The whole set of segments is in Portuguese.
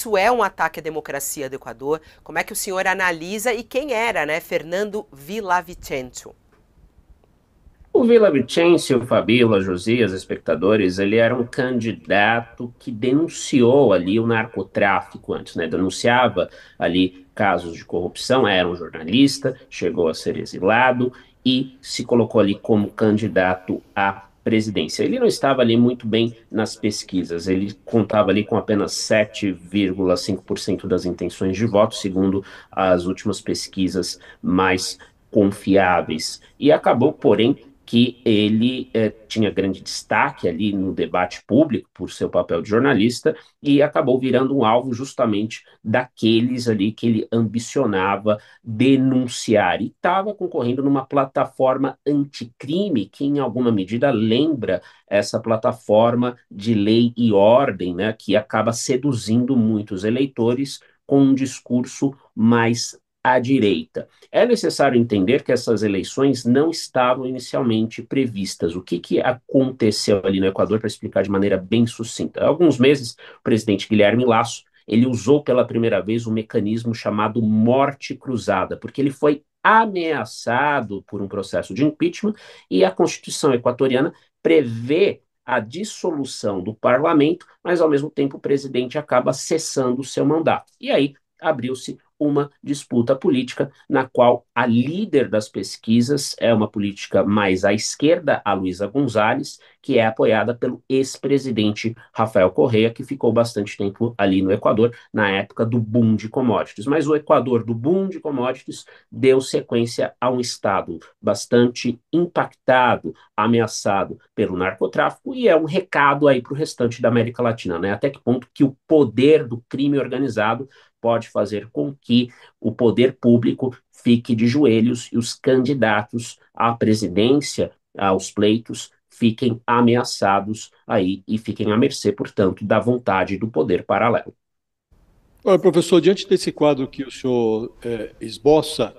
isso é um ataque à democracia do Equador? Como é que o senhor analisa e quem era, né, Fernando Villavicencio? O Villavicencio, Fabíola, Josias, espectadores, ele era um candidato que denunciou ali o narcotráfico antes, né? Denunciava ali casos de corrupção, era um jornalista, chegou a ser exilado e se colocou ali como candidato a presidência. Ele não estava ali muito bem nas pesquisas, ele contava ali com apenas 7,5% das intenções de voto, segundo as últimas pesquisas mais confiáveis. E acabou, porém, que ele eh, tinha grande destaque ali no debate público por seu papel de jornalista e acabou virando um alvo justamente daqueles ali que ele ambicionava denunciar e estava concorrendo numa plataforma anticrime que em alguma medida lembra essa plataforma de lei e ordem, né, que acaba seduzindo muitos eleitores com um discurso mais à direita. É necessário entender que essas eleições não estavam inicialmente previstas. O que, que aconteceu ali no Equador, para explicar de maneira bem sucinta? Há alguns meses, o presidente Guilherme Lasso ele usou pela primeira vez um mecanismo chamado morte cruzada, porque ele foi ameaçado por um processo de impeachment e a Constituição equatoriana prevê a dissolução do parlamento, mas ao mesmo tempo o presidente acaba cessando o seu mandato. E aí abriu-se uma disputa política na qual a líder das pesquisas é uma política mais à esquerda, a Luísa Gonzalez, que é apoiada pelo ex-presidente Rafael Correa, que ficou bastante tempo ali no Equador, na época do boom de commodities. Mas o Equador do boom de commodities deu sequência a um Estado bastante impactado, ameaçado pelo narcotráfico, e é um recado aí para o restante da América Latina, né? Até que ponto que o poder do crime organizado pode fazer com que o poder público fique de joelhos e os candidatos à presidência, aos pleitos, fiquem ameaçados aí e fiquem à mercê, portanto, da vontade do poder paralelo. Olha, professor, diante desse quadro que o senhor é, esboça,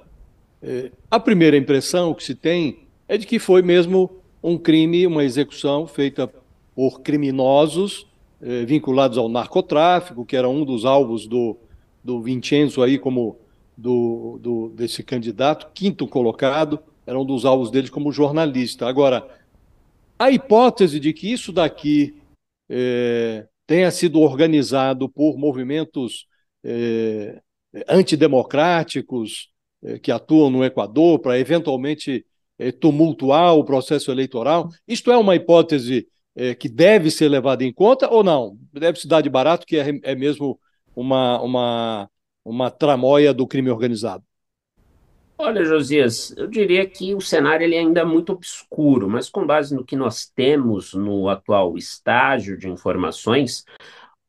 é, a primeira impressão que se tem é de que foi mesmo um crime, uma execução feita por criminosos é, vinculados ao narcotráfico, que era um dos alvos do, do Vincenzo aí como do, do, desse candidato, quinto colocado, era um dos alvos dele como jornalista. Agora, a hipótese de que isso daqui é, tenha sido organizado por movimentos é, antidemocráticos é, que atuam no Equador para eventualmente é, tumultuar o processo eleitoral, isto é uma hipótese é, que deve ser levada em conta ou não? Deve se dar de barato, que é, é mesmo uma, uma, uma tramóia do crime organizado? Olha, Josias, eu diria que o cenário ele é ainda é muito obscuro, mas com base no que nós temos no atual estágio de informações,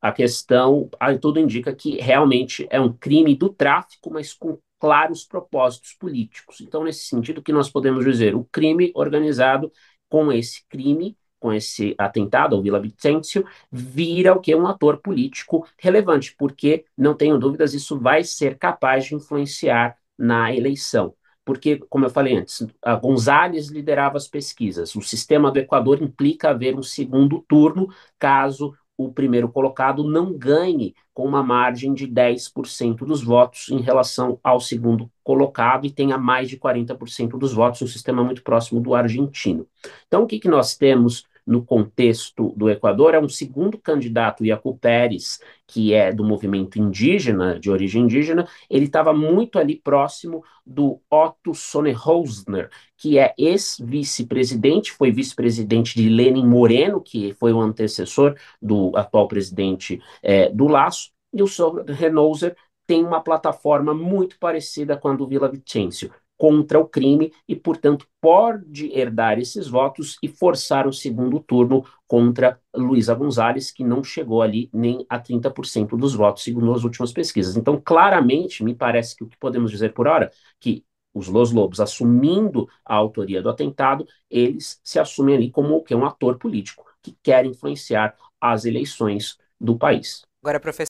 a questão, tudo indica que realmente é um crime do tráfico, mas com claros propósitos políticos. Então, nesse sentido, o que nós podemos dizer, o crime organizado com esse crime com esse atentado ao Vila Vicencio, vira o que um ator político relevante, porque não tenho dúvidas isso vai ser capaz de influenciar na eleição. Porque, como eu falei antes, a Gonzalez liderava as pesquisas. O sistema do Equador implica haver um segundo turno caso o primeiro colocado não ganhe com uma margem de 10% dos votos em relação ao segundo colocado e tenha mais de 40% dos votos, um sistema muito próximo do argentino. Então, o que, que nós temos no contexto do Equador, é um segundo candidato, Iacu Pérez, que é do movimento indígena, de origem indígena, ele estava muito ali próximo do Otto Sonnenholzner, que é ex-vice-presidente, foi vice-presidente de Lenin Moreno, que foi o antecessor do atual presidente é, do Laço, e o Sonnenholzer tem uma plataforma muito parecida com a do Vila Vicencio contra o crime e, portanto, pode herdar esses votos e forçar o segundo turno contra Luísa Gonzalez, que não chegou ali nem a 30% dos votos, segundo as últimas pesquisas. Então, claramente, me parece que o que podemos dizer por hora que os Los Lobos, assumindo a autoria do atentado, eles se assumem ali como o que? Um ator político que quer influenciar as eleições do país. Agora, professor.